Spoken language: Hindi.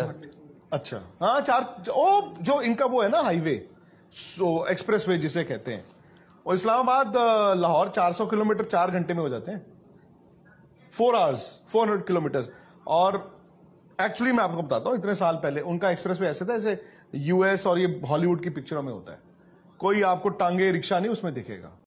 अच्छा हाँ चार ओ जो इनका वो है ना हाईवे सो एक्सप्रेस वे जिसे कहते हैं और इस्लामाबाद लाहौर 400 किलोमीटर चार घंटे में हो जाते हैं फोर आवर्स 400 किलोमीटर और एक्चुअली मैं आपको बताता हूँ इतने साल पहले उनका एक्सप्रेस वे ऐसे था जैसे यूएस और ये हॉलीवुड की पिक्चरों में होता है कोई आपको टांगे रिक्शा नहीं उसमें दिखेगा